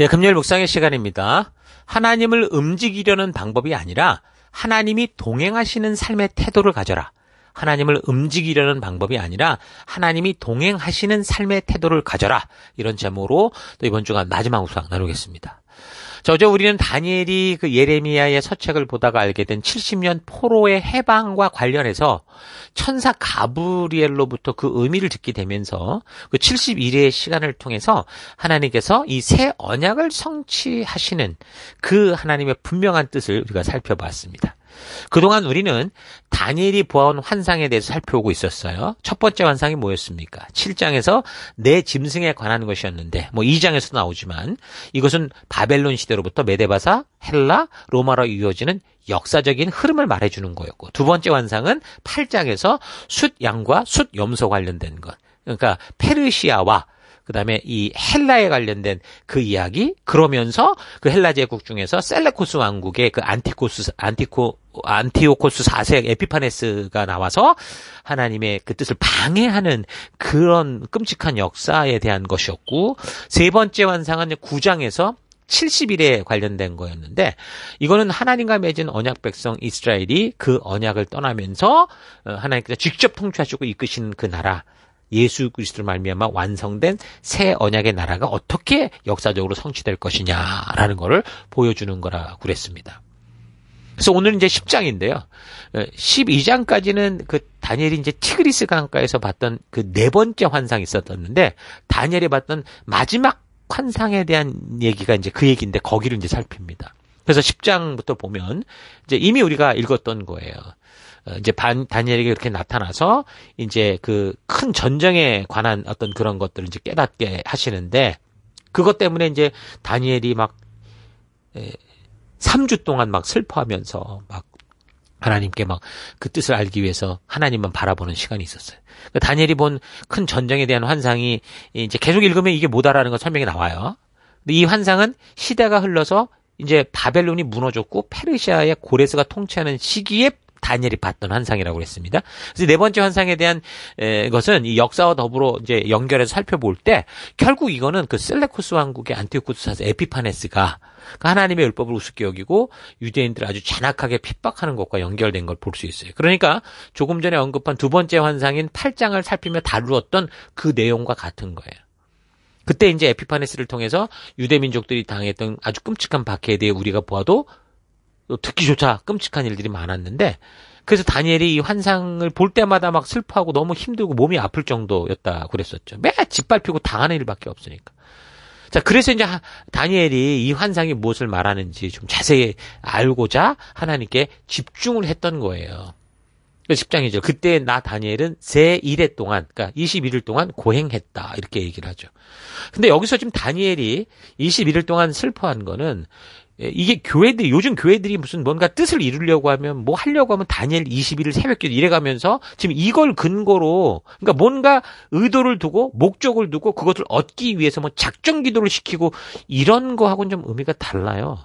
예, 금요일 묵상의 시간입니다. 하나님을 움직이려는 방법이 아니라 하나님이 동행하시는 삶의 태도를 가져라. 하나님을 움직이려는 방법이 아니라 하나님이 동행하시는 삶의 태도를 가져라. 이런 제목으로 또 이번 주간 마지막 우상 나누겠습니다. 저저 우리는 다니엘이 그 예레미야의 서책을 보다가 알게 된 70년 포로의 해방과 관련해서 천사 가브리엘로부터 그 의미를 듣게 되면서 그 71회의 시간을 통해서 하나님께서 이 새 언약을 성취하시는 그 하나님의 분명한 뜻을 우리가 살펴봤습니다. 그동안 우리는 다니엘이 보아온 환상에 대해서 살펴보고 있었어요. 첫 번째 환상이 뭐였습니까? 7장에서 내 짐승에 관한 것이었는데 뭐 2장에서 나오지만 이것은 바벨론 시대로부터 메데바사, 헬라, 로마로 이어지는 역사적인 흐름을 말해주는 거였고 두 번째 환상은 8장에서 숫 양과 숫 염소 관련된 것 그러니까 페르시아와 그다음에 이 헬라에 관련된 그 이야기 그러면서 그 헬라 제국 중에서 셀레코스 왕국의 그 안티코스 안티코 안티오코스 4세 에피파네스가 나와서 하나님의 그 뜻을 방해하는 그런 끔찍한 역사에 대한 것이었고 세 번째 환상은 9장에서 70일에 관련된 거였는데 이거는 하나님과 맺은 언약 백성 이스라엘이 그 언약을 떠나면서 어, 하나님께서 직접 통치하시고 이끄신 그 나라 예수 그리스도로 말미암아 완성된 새 언약의 나라가 어떻게 역사적으로 성취될 것이냐라는 것을 보여주는 거라 그랬습니다. 그래서 오늘 은 이제 10장인데요. 12장까지는 그 다니엘이 이제 티그리스 강가에서 봤던 그 네 번째 환상이 있었는데 다니엘이 봤던 마지막 환상에 대한 얘기가 이제 그 얘기인데 거기를 이제 살핍니다. 그래서 10장부터 보면 이제 이미 우리가 읽었던 거예요. 어, 이제 반, 다니엘에게 이렇게 나타나서 이제 그 큰 전쟁에 관한 어떤 그런 것들을 이제 깨닫게 하시는데 그것 때문에 이제 다니엘이 막 에, 3주 동안 막 슬퍼하면서 막 하나님께 막 그 뜻을 알기 위해서 하나님만 바라보는 시간이 있었어요. 그러니까 다니엘이 본 큰 전쟁에 대한 환상이 이제 계속 읽으면 이게 뭐다라는 거 설명이 나와요. 근데 이 환상은 시대가 흘러서 이제 바벨론이 무너졌고 페르시아의 고레스가 통치하는 시기에 다니엘이 봤던 환상이라고 그랬습니다. 그래서 네 번째 환상에 대한 에, 것은 이 역사와 더불어 이제 연결해서 살펴볼 때 결국 이거는 그 셀레코스 왕국의 안티오쿠스 사서 에피파네스가 그 하나님의 율법을 우습게 여기고 유대인들을 아주 잔악하게 핍박하는 것과 연결된 걸 볼 수 있어요. 그러니까 조금 전에 언급한 두 번째 환상인 팔장을 살피며 다루었던 그 내용과 같은 거예요. 그때 이제 에피파네스를 통해서 유대 민족들이 당했던 아주 끔찍한 박해에 대해 우리가 보아도 듣기조차 끔찍한 일들이 많았는데 그래서 다니엘이 이 환상을 볼 때마다 막 슬퍼하고 너무 힘들고 몸이 아플 정도였다 그랬었죠. 매 짓밟히고 당하는 일밖에 없으니까. 자, 그래서 이제 다니엘이 이 환상이 무엇을 말하는지 좀 자세히 알고자 하나님께 집중을 했던 거예요. 10장이죠. 그때 나 다니엘은 세 1회 동안, 그러니까 21일 동안 고행했다. 이렇게 얘기를 하죠. 근데 여기서 지금 다니엘이 21일 동안 슬퍼한 거는 예, 이게 교회들이 요즘 교회들이 무슨 뭔가 뜻을 이루려고 하면 뭐 하려고 하면 다니엘 21일 새벽기도 이래 가면서 지금 이걸 근거로 그러니까 뭔가 의도를 두고 목적을 두고 그것을 얻기 위해서 뭐 작정 기도를 시키고 이런 거하고는 좀 의미가 달라요.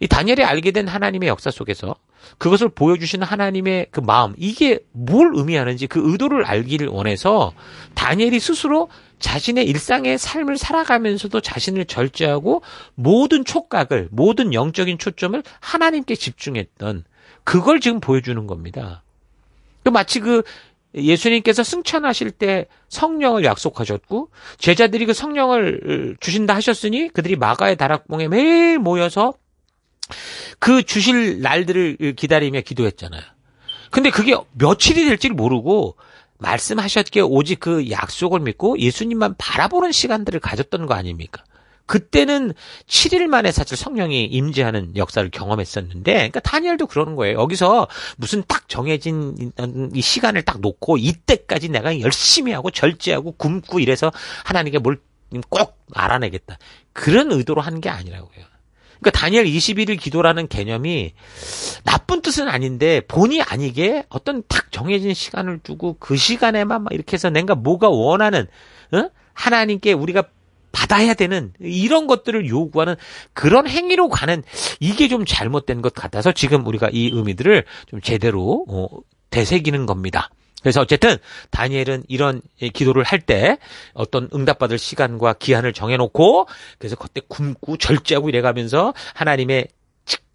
이 다니엘이 알게 된 하나님의 역사 속에서 그것을 보여주시는 하나님의 그 마음 이게 뭘 의미하는지 그 의도를 알기를 원해서 다니엘이 스스로 자신의 일상의 삶을 살아가면서도 자신을 절제하고 모든 촉각을 모든 영적인 초점을 하나님께 집중했던 그걸 지금 보여주는 겁니다. 그 마치 그 예수님께서 승천하실 때 성령을 약속하셨고 제자들이 그 성령을 주신다 하셨으니 그들이 마가의 다락봉에 매일 모여서 그 주실 날들을 기다리며 기도했잖아요. 근데 그게 며칠이 될지 를 모르고 말씀하셨기에 오직 그 약속을 믿고 예수님만 바라보는 시간들을 가졌던 거 아닙니까? 그때는 7일 만에 사실 성령이 임재하는 역사를 경험했었는데, 그러니까 다니엘도 그러는 거예요. 여기서 무슨 딱 정해진 이 시간을 딱 놓고 이때까지 내가 열심히 하고 절제하고 굶고 이래서 하나님께 뭘 꼭 알아내겠다. 그런 의도로 한 게 아니라고요. 그러니까 다니엘 21일 기도라는 개념이 나쁜 뜻은 아닌데 본의 아니게 어떤 탁 정해진 시간을 두고 그 시간에만 막 이렇게 해서 내가 뭐가 원하는 어? 하나님께 우리가 받아야 되는 이런 것들을 요구하는 그런 행위로 가는 이게 좀 잘못된 것 같아서 지금 우리가 이 의미들을 좀 제대로 어, 되새기는 겁니다. 그래서 어쨌든 다니엘은 이런 기도를 할 때 어떤 응답받을 시간과 기한을 정해놓고 그래서 그때 굶고 절제하고 이래가면서 하나님의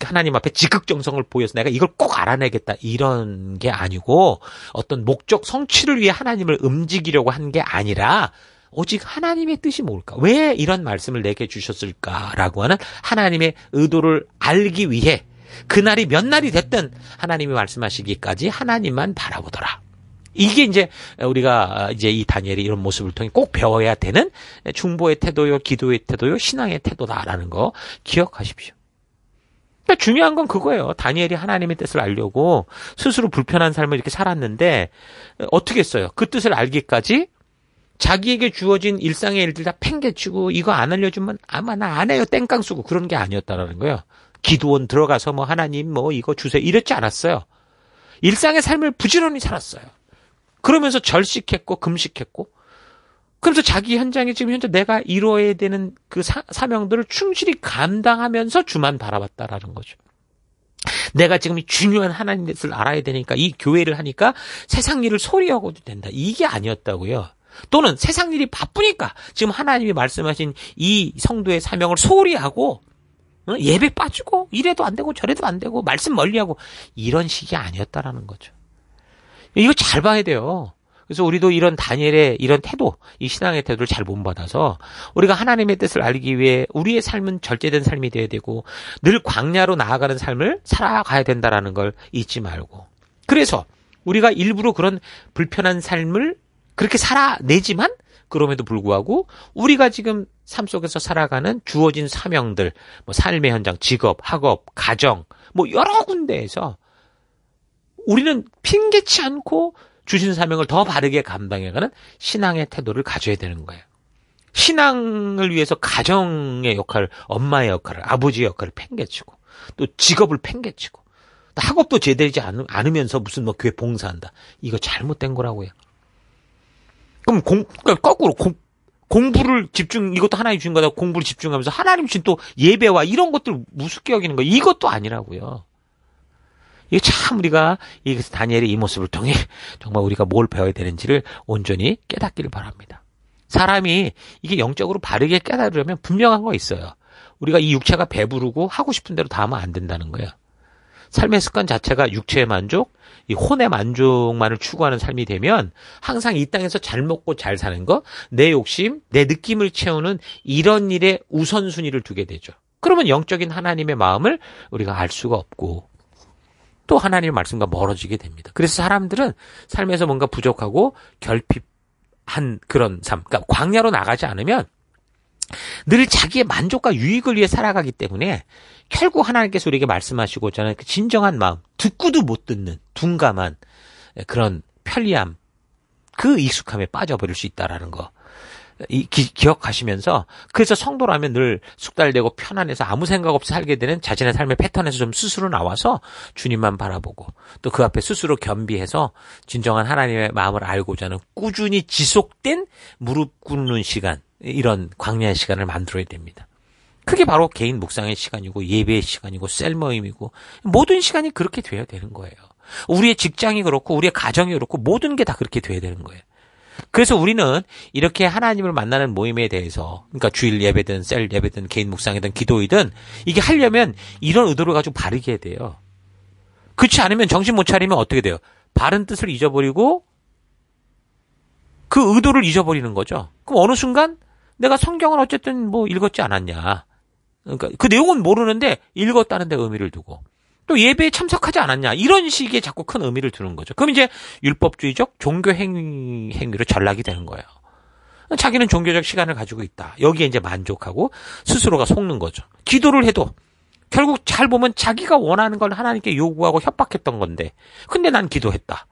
하나님 앞에 지극정성을 보여서 내가 이걸 꼭 알아내겠다 이런 게 아니고 어떤 목적 성취를 위해 하나님을 움직이려고 한 게 아니라 오직 하나님의 뜻이 뭘까? 왜 이런 말씀을 내게 주셨을까라고 하는 하나님의 의도를 알기 위해 그날이 몇 날이 됐든 하나님이 말씀하시기까지 하나님만 바라보더라. 이게 이제 우리가 아, 이제 이 다니엘이 이런 모습을 통해 꼭 배워야 되는 중보의 태도요, 기도의 태도요, 신앙의 태도다라는 거 기억하십시오. 그러니까 중요한 건 그거예요. 다니엘이 하나님의 뜻을 알려고 스스로 불편한 삶을 이렇게 살았는데 어떻게 했어요? 그 뜻을 알기까지 자기에게 주어진 일상의 일들 다 팽개치고 이거 안 알려주면 아마 나 안 해요 땡깡 쓰고 그런 게 아니었다라는 거예요. 기도원 들어가서 뭐 하나님 뭐 이거 주세요 이랬지 않았어요. 일상의 삶을 부지런히 살았어요. 그러면서 절식했고 금식했고 그러면서 자기 현장에 지금 현재 내가 이뤄야 되는 그 사, 사명들을 충실히 감당하면서 주만 바라봤다라는 거죠. 내가 지금 이 중요한 하나님 뜻을 알아야 되니까 이 교회를 하니까 세상 일을 소리하고도 된다. 이게 아니었다고요. 또는 세상 일이 바쁘니까 지금 하나님이 말씀하신 이 성도의 사명을 소리 하고 예배 빠지고 이래도 안 되고 저래도 안 되고 말씀 멀리하고 이런 식이 아니었다라는 거죠. 이거 잘 봐야 돼요. 그래서 우리도 이런 다니엘의 이런 태도, 이 신앙의 태도를 잘 못받아서 우리가 하나님의 뜻을 알기 위해 우리의 삶은 절제된 삶이 되어야 되고 늘 광야로 나아가는 삶을 살아가야 된다라는 걸 잊지 말고. 그래서 우리가 일부러 그런 불편한 삶을 그렇게 살아내지만 그럼에도 불구하고 우리가 지금 삶 속에서 살아가는 주어진 사명들, 뭐 삶의 현장, 직업, 학업, 가정, 뭐 여러 군데에서 우리는 핑계치 않고 주신 사명을 더 바르게 감당해가는 신앙의 태도를 가져야 되는 거예요. 신앙을 위해서 가정의 역할, 엄마의 역할을, 아버지의 역할을 팽개치고, 또 직업을 팽개치고, 또 학업도 제대로지 않으면서 무슨 뭐 교회 봉사한다. 이거 잘못된 거라고요. 그럼 공, 그러니까 거꾸로 공, 공부를 집중, 이것도 하나의 주인 거다. 공부를 집중하면서 하나님 주신 또 예배와 이런 것들 우습게 여기는 거. 이것도 아니라고요. 이게 참 우리가 이 다니엘의 이 모습을 통해 정말 우리가 뭘 배워야 되는지를 온전히 깨닫기를 바랍니다. 사람이 이게 영적으로 바르게 깨달으려면 분명한 거 있어요. 우리가 이 육체가 배부르고 하고 싶은 대로 다 하면 안 된다는 거예요. 삶의 습관 자체가 육체의 만족, 이 혼의 만족만을 추구하는 삶이 되면 항상 이 땅에서 잘 먹고 잘 사는 거, 내 욕심, 내 느낌을 채우는 이런 일에 우선순위를 두게 되죠. 그러면 영적인 하나님의 마음을 우리가 알 수가 없고 또 하나님의 말씀과 멀어지게 됩니다. 그래서 사람들은 삶에서 뭔가 부족하고 결핍한 그런 삶, 그러니까 광야로 나가지 않으면 늘 자기의 만족과 유익을 위해 살아가기 때문에 결국 하나님께서 우리에게 말씀하시고 저는 그 진정한 마음, 듣고도 못 듣는 둔감한 그런 편리함, 그 익숙함에 빠져버릴 수 있다라는 거. 기, 기억하시면서 그래서 성도라면 늘 숙달되고 편안해서 아무 생각 없이 살게 되는 자신의 삶의 패턴에서 좀 스스로 나와서 주님만 바라보고 또 그 앞에 스스로 겸비해서 진정한 하나님의 마음을 알고자 하는 꾸준히 지속된 무릎 꿇는 시간 이런 광야의 시간을 만들어야 됩니다. 그게 바로 개인 묵상의 시간이고 예배의 시간이고 셀머임이고 모든 시간이 그렇게 돼야 되는 거예요. 우리의 직장이 그렇고 우리의 가정이 그렇고 모든 게 다 그렇게 돼야 되는 거예요. 그래서 우리는 이렇게 하나님을 만나는 모임에 대해서 그러니까 주일 예배든 셀 예배든 개인 묵상이든 기도이든 이게 하려면 이런 의도를 가지고 바르게 돼요. 그렇지 않으면 정신 못 차리면 어떻게 돼요? 바른 뜻을 잊어버리고 그 의도를 잊어버리는 거죠. 그럼 어느 순간 내가 성경을 어쨌든 뭐 읽었지 않았냐. 그러니까 그 내용은 모르는데 읽었다는 데 의미를 두고. 또 예배에 참석하지 않았냐 이런 식의 자꾸 큰 의미를 두는 거죠. 그럼 이제 율법주의적 종교 행위, 행위로 전락이 되는 거예요. 자기는 종교적 시간을 가지고 있다. 여기에 이제 만족하고 스스로가 속는 거죠. 기도를 해도 결국 잘 보면 자기가 원하는 걸 하나님께 요구하고 협박했던 건데, 근데 난 기도했다.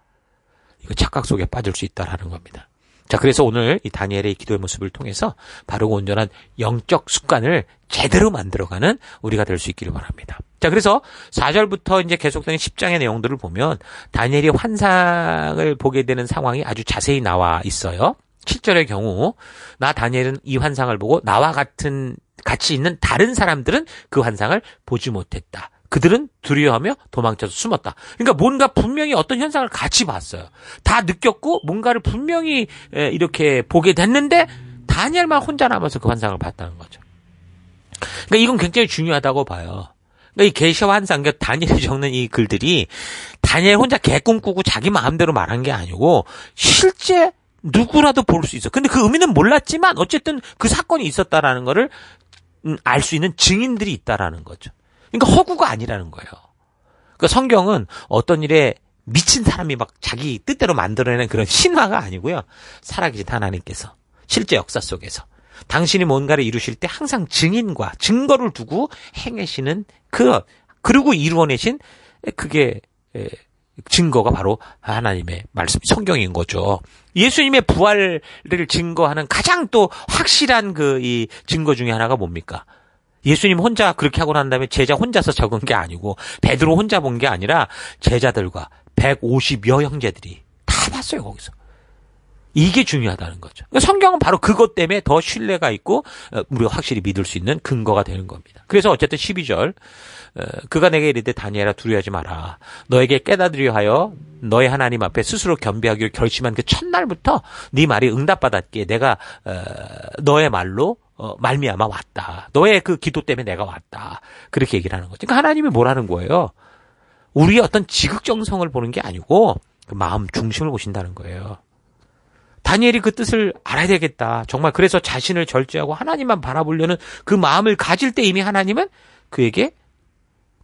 이거 착각 속에 빠질 수 있다라는 겁니다. 자, 그래서 오늘 이 다니엘의 기도의 모습을 통해서 바르고 온전한 영적 습관을 제대로 만들어가는 우리가 될 수 있기를 바랍니다. 자, 그래서 4절부터 이제 계속되는 10장의 내용들을 보면 다니엘이 환상을 보게 되는 상황이 아주 자세히 나와 있어요. 7절의 경우 나 다니엘은 이 환상을 보고 나와 같은 같이 있는 다른 사람들은 그 환상을 보지 못했다. 그들은 두려워하며 도망쳐서 숨었다. 그러니까 뭔가 분명히 어떤 현상을 같이 봤어요. 다 느꼈고 뭔가를 분명히 이렇게 보게 됐는데 다니엘만 혼자 남아서 그 환상을 봤다는 거죠. 그러니까 이건 굉장히 중요하다고 봐요. 그러니까 이 게시와 환상, 그 다니엘이 적는 이 글들이 다니엘 혼자 개꿈 꾸고 자기 마음대로 말한 게 아니고 실제 누구라도 볼 수 있어. 근데 그 의미는 몰랐지만 어쨌든 그 사건이 있었다라는 거를 음, 알 수 있는 증인들이 있다라는 거죠. 그러니까 허구가 아니라는 거예요. 그러니까 성경은 어떤 일에 미친 사람이 막 자기 뜻대로 만들어내는 그런 신화가 아니고요. 살아계신 하나님께서 실제 역사 속에서 당신이 뭔가를 이루실 때 항상 증인과 증거를 두고 행해시는그 그리고 이루어내신 그게 증거가 바로 하나님의 말씀 성경인 거죠. 예수님의 부활을 증거하는 가장 또 확실한 그이 증거 중의 하나가 뭡니까? 예수님 혼자 그렇게 하고 난 다음에 제자 혼자서 적은 게 아니고 베드로 혼자 본 게 아니라 제자들과 150여 형제들이 다 봤어요 거기서. 이게 중요하다는 거죠. 그러니까 성경은 바로 그것 때문에 더 신뢰가 있고 어, 우리가 확실히 믿을 수 있는 근거가 되는 겁니다. 그래서 어쨌든 12절 어, 그가 내게 이르되 다니엘아 두려워하지 마라. 너에게 깨닫으려 하여 너의 하나님 앞에 스스로 겸비하기로 결심한 그 첫날부터 네 말이 응답받았기에 내가 어, 너의 말로 어, 말미암아 왔다. 너의 그 기도 때문에 내가 왔다. 그렇게 얘기를 하는 거죠. 그러니까 하나님이 뭐라는 거예요? 우리의 어떤 지극정성을 보는 게 아니고 그 마음 중심을 보신다는 거예요. 다니엘이 그 뜻을 알아야 되겠다. 정말 그래서 자신을 절제하고 하나님만 바라보려는 그 마음을 가질 때 이미 하나님은 그에게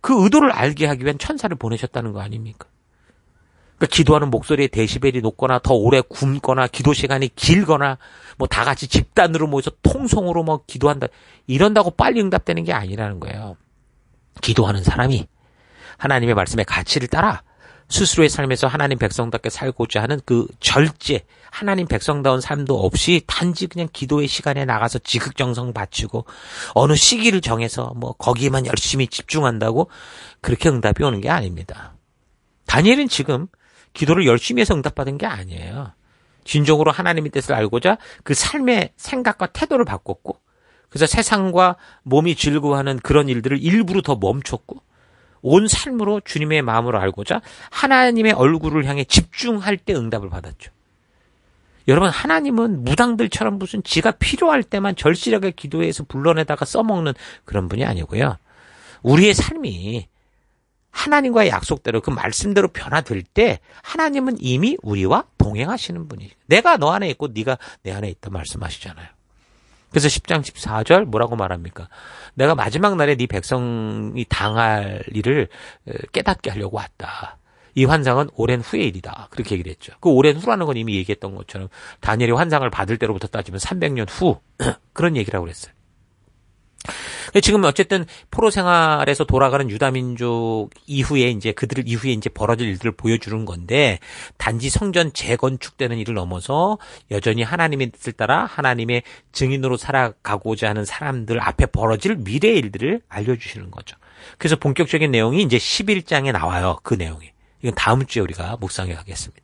그 의도를 알게 하기 위한 천사를 보내셨다는 거 아닙니까? 그러니까 기도하는 목소리의 데시벨이 높거나 더 오래 굶거나 기도 시간이 길거나 뭐 다 같이 집단으로 모여서 통성으로 뭐 기도한다 이런다고 빨리 응답되는 게 아니라는 거예요. 기도하는 사람이 하나님의 말씀의 가치를 따라 스스로의 삶에서 하나님 백성답게 살고자 하는 그 절제, 하나님 백성다운 삶도 없이 단지 그냥 기도의 시간에 나가서 지극정성 바치고 어느 시기를 정해서 뭐 거기에만 열심히 집중한다고 그렇게 응답이 오는 게 아닙니다. 다니엘은 지금 기도를 열심히 해서 응답받은 게 아니에요. 진정으로 하나님의 뜻을 알고자 그 삶의 생각과 태도를 바꿨고 그래서 세상과 몸이 즐거워하는 그런 일들을 일부러 더 멈췄고 온 삶으로 주님의 마음으로 알고자 하나님의 얼굴을 향해 집중할 때 응답을 받았죠. 여러분 하나님은 무당들처럼 무슨 지가 필요할 때만 절실하게 기도해서 불러내다가 써먹는 그런 분이 아니고요. 우리의 삶이 하나님과의 약속대로 그 말씀대로 변화될 때 하나님은 이미 우리와 동행하시는 분이. 내가 너 안에 있고 네가 내 안에 있다 말씀하시잖아요. 그래서 10장 14절 뭐라고 말합니까? 내가 마지막 날에 네 백성이 당할 일을 깨닫게 하려고 왔다. 이 환상은 오랜 후의 일이다. 그렇게 얘기를 했죠. 그 오랜 후라는 건 이미 얘기했던 것처럼 다니엘이 환상을 받을 때로부터 따지면 300년 후 그런 얘기라고 그랬어요. 지금 어쨌든 포로 생활에서 돌아가는 유다민족 이후에 이제 그들 이후에 이제 벌어질 일들을 보여주는 건데 단지 성전 재건축되는 일을 넘어서 여전히 하나님의 뜻을 따라 하나님의 증인으로 살아가고자 하는 사람들 앞에 벌어질 미래의 일들을 알려주시는 거죠. 그래서 본격적인 내용이 이제 11장에 나와요. 그 내용이. 이건 다음 주에 우리가 묵상해 가겠습니다.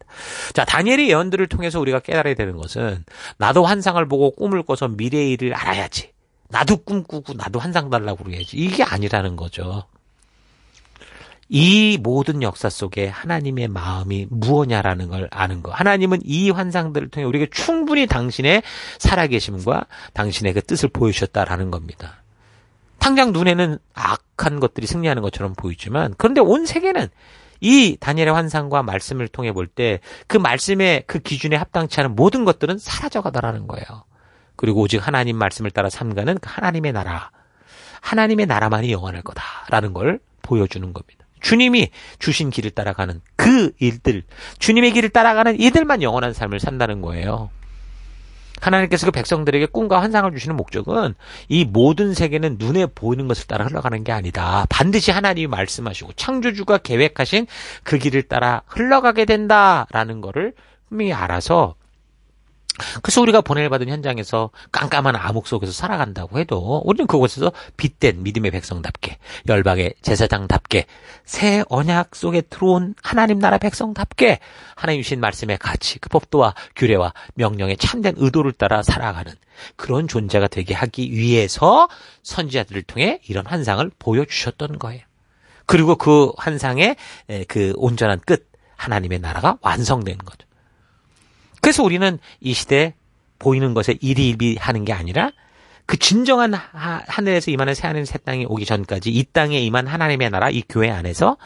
자, 다니엘의 예언들을 통해서 우리가 깨달아야 되는 것은 나도 환상을 보고 꿈을 꿔서 미래의 일을 알아야지. 나도 꿈꾸고 나도 환상 달라고 그래야지. 이게 아니라는 거죠. 이 모든 역사 속에 하나님의 마음이 무엇냐라는걸 아는 거. 하나님은 이 환상들을 통해 우리에게 충분히 당신의 살아계심과 당신의 그 뜻을 보여주셨다라는 겁니다. 당장 눈에는 악한 것들이 승리하는 것처럼 보이지만, 그런데 온 세계는 이 다니엘의 환상과 말씀을 통해 볼 때 그 말씀의 그 기준에 합당치 않은 모든 것들은 사라져가더라는 거예요. 그리고 오직 하나님 말씀을 따라 삼가는 그 하나님의 나라. 하나님의 나라만이 영원할 거다라는 걸 보여주는 겁니다. 주님이 주신 길을 따라가는 그 일들, 주님의 길을 따라가는 이들만 영원한 삶을 산다는 거예요. 하나님께서 그 백성들에게 꿈과 환상을 주시는 목적은 이 모든 세계는 눈에 보이는 것을 따라 흘러가는 게 아니다. 반드시 하나님이 말씀하시고 창조주가 계획하신 그 길을 따라 흘러가게 된다라는 거를 분명히 알아서 그래서 우리가 보내를 받은 현장에서 깜깜한 암흑 속에서 살아간다고 해도 우리는 그곳에서 빛된 믿음의 백성답게 열방의 제사장답게 새 언약 속에 들어온 하나님 나라 백성답게 하나님 주신 말씀의 가치 그 법도와 규례와 명령의 참된 의도를 따라 살아가는 그런 존재가 되게 하기 위해서 선지자들을 통해 이런 환상을 보여주셨던 거예요. 그리고 그 환상의 그 온전한 끝 하나님의 나라가 완성된 거죠. 그래서 우리는 이 시대에 보이는 것에 일희일비하는 게 아니라 그 진정한 하, 하늘에서 임하는 새하늘 새 땅이 오기 전까지 이 땅에 임한 하나님의 나라 이 교회 안에서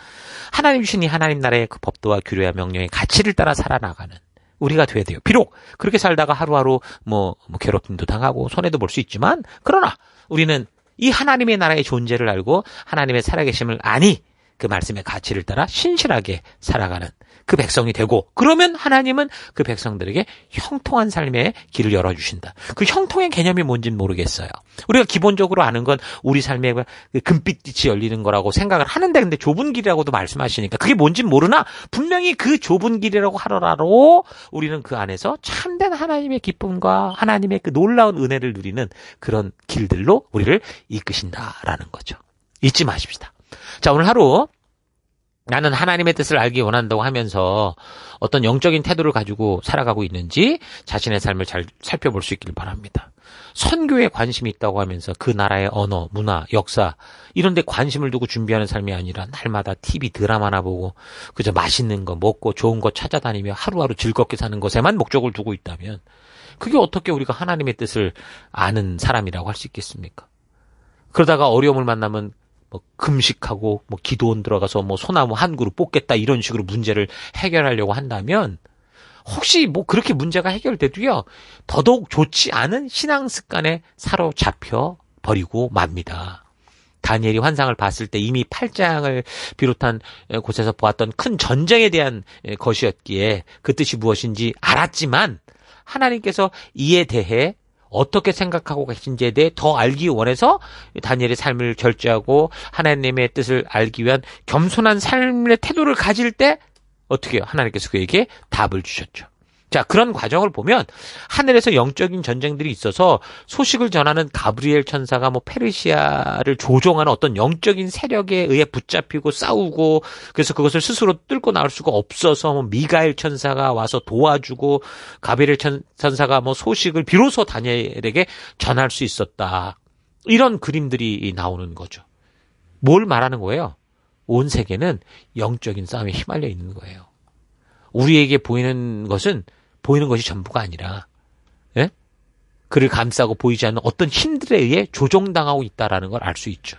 하나님 주신 이 하나님 나라의 그 법도와 규례와 명령의 가치를 따라 살아나가는 우리가 돼야 돼요. 비록 그렇게 살다가 하루하루 뭐, 뭐 괴롭힘도 당하고 손해도 볼 수 있지만 그러나 우리는 이 하나님의 나라의 존재를 알고 하나님의 살아계심을 아니 그 말씀의 가치를 따라 신실하게 살아가는 그 백성이 되고 그러면 하나님은 그 백성들에게 형통한 삶의 길을 열어주신다. 그 형통의 개념이 뭔진 모르겠어요. 우리가 기본적으로 아는 건 우리 삶의 그 금빛빛이 열리는 거라고 생각을 하는데 근데 좁은 길이라고도 말씀하시니까 그게 뭔진 모르나 분명히 그 좁은 길이라고 하러라로 우리는 그 안에서 참된 하나님의 기쁨과 하나님의 그 놀라운 은혜를 누리는 그런 길들로 우리를 이끄신다라는 거죠. 잊지 마십시다. 자 오늘 하루 나는 하나님의 뜻을 알기 원한다고 하면서 어떤 영적인 태도를 가지고 살아가고 있는지 자신의 삶을 잘 살펴볼 수 있기를 바랍니다. 선교에 관심이 있다고 하면서 그 나라의 언어, 문화, 역사 이런 데 관심을 두고 준비하는 삶이 아니라 날마다 TV 드라마나 보고 그저 맛있는 거 먹고 좋은 거 찾아다니며 하루하루 즐겁게 사는 것에만 목적을 두고 있다면 그게 어떻게 우리가 하나님의 뜻을 아는 사람이라고 할 수 있겠습니까? 그러다가 어려움을 만나면 뭐 금식하고 뭐 기도원 들어가서 뭐 소나무 한 그루 뽑겠다 이런 식으로 문제를 해결하려고 한다면 혹시 뭐 그렇게 문제가 해결돼도요 더더욱 좋지 않은 신앙 습관에 사로잡혀 버리고 맙니다. 다니엘이 환상을 봤을 때 이미 8장을 비롯한 곳에서 보았던 큰 전쟁에 대한 것이었기에 그 뜻이 무엇인지 알았지만 하나님께서 이에 대해 어떻게 생각하고 계신지에 대해 더 알기 원해서 다니엘의 삶을 결제하고 하나님의 뜻을 알기 위한 겸손한 삶의 태도를 가질 때 어떻게 하나님께서 그에게 답을 주셨죠. 자, 그런 과정을 보면 하늘에서 영적인 전쟁들이 있어서 소식을 전하는 가브리엘 천사가 뭐 페르시아를 조종하는 어떤 영적인 세력에 의해 붙잡히고 싸우고 그래서 그것을 스스로 뚫고 나올 수가 없어서 뭐 미가엘 천사가 와서 도와주고 가브리엘 천사가 뭐 소식을 비로소 다니엘에게 전할 수 있었다. 이런 그림들이 나오는 거죠. 뭘 말하는 거예요? 온 세계는 영적인 싸움에 휘말려 있는 거예요. 우리에게 보이는 것은 보이는 것이 전부가 아니라 예? 그를 감싸고 보이지 않는 어떤 힘들에 의해 조종당하고 있다라는 걸 알 수 있죠.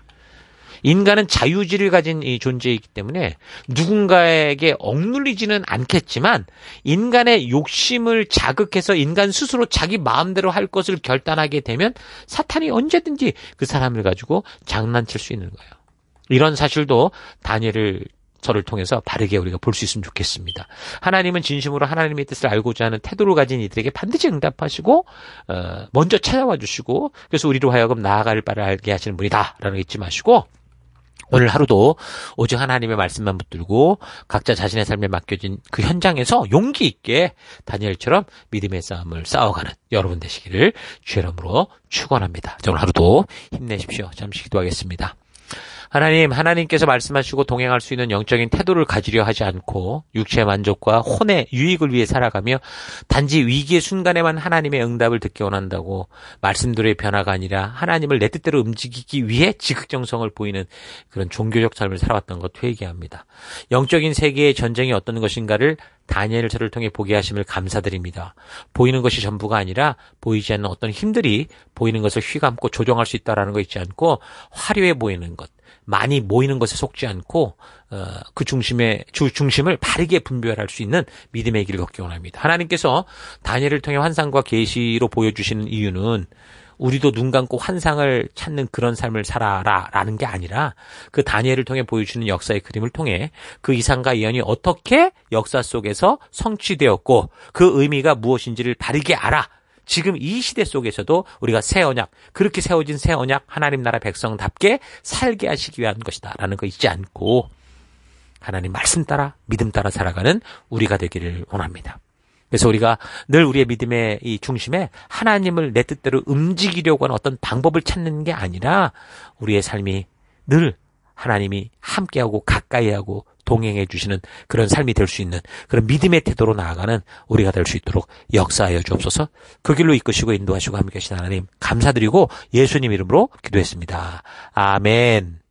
인간은 자유지를 가진 이 존재이기 때문에 누군가에게 억눌리지는 않겠지만 인간의 욕심을 자극해서 인간 스스로 자기 마음대로 할 것을 결단하게 되면 사탄이 언제든지 그 사람을 가지고 장난칠 수 있는 거예요. 이런 사실도 다니엘을 저를 통해서 바르게 우리가 볼 수 있으면 좋겠습니다. 하나님은 진심으로 하나님의 뜻을 알고자 하는 태도를 가진 이들에게 반드시 응답하시고 어, 먼저 찾아와 주시고 그래서 우리로 하여금 나아갈 바를 알게 하시는 분이다라는 거 잊지 마시고 오늘 하루도 오직 하나님의 말씀만 붙들고 각자 자신의 삶에 맡겨진 그 현장에서 용기 있게 다니엘처럼 믿음의 싸움을 싸워가는 여러분 되시기를 주의 이름으로 축원합니다. 오늘 하루도 힘내십시오. 잠시 기도하겠습니다. 하나님, 하나님께서 말씀하시고 동행할 수 있는 영적인 태도를 가지려 하지 않고 육체 만족과 혼의 유익을 위해 살아가며 단지 위기의 순간에만 하나님의 응답을 듣기 원한다고 말씀들의 변화가 아니라 하나님을 내 뜻대로 움직이기 위해 지극정성을 보이는 그런 종교적 삶을 살아왔던 것 회개합니다. 영적인 세계의 전쟁이 어떤 것인가를 다니엘서를 통해 보게 하심을 감사드립니다. 보이는 것이 전부가 아니라 보이지 않는 어떤 힘들이 보이는 것을 휘감고 조정할 수 있다라는 거 있지 않고 화려해 보이는 것 많이 모이는 것에 속지 않고 어, 그 중심의 주 중심을 바르게 분별할 수 있는 믿음의 길을 걷기 원합니다. 하나님께서 다니엘을 통해 환상과 계시로 보여주시는 이유는 우리도 눈 감고 환상을 찾는 그런 삶을 살아라라는 게 아니라 그 다니엘을 통해 보여주는 역사의 그림을 통해 그 이상과 예언이 어떻게 역사 속에서 성취되었고 그 의미가 무엇인지를 바르게 알아 지금 이 시대 속에서도 우리가 새 언약 그렇게 세워진 새 언약 하나님 나라 백성답게 살게 하시기 위한 것이다라는 거 잊지 않고 하나님 말씀 따라 믿음 따라 살아가는 우리가 되기를 원합니다. 그래서 우리가 늘 우리의 믿음의 이 중심에 하나님을 내 뜻대로 움직이려고 하는 어떤 방법을 찾는 게 아니라 우리의 삶이 늘 하나님이 함께하고 가까이하고 동행해 주시는 그런 삶이 될 수 있는 그런 믿음의 태도로 나아가는 우리가 될 수 있도록 역사하여 주옵소서 그 길로 이끄시고 인도하시고 함께 하신 하나님 감사드리고 예수님 이름으로 기도했습니다. 아멘.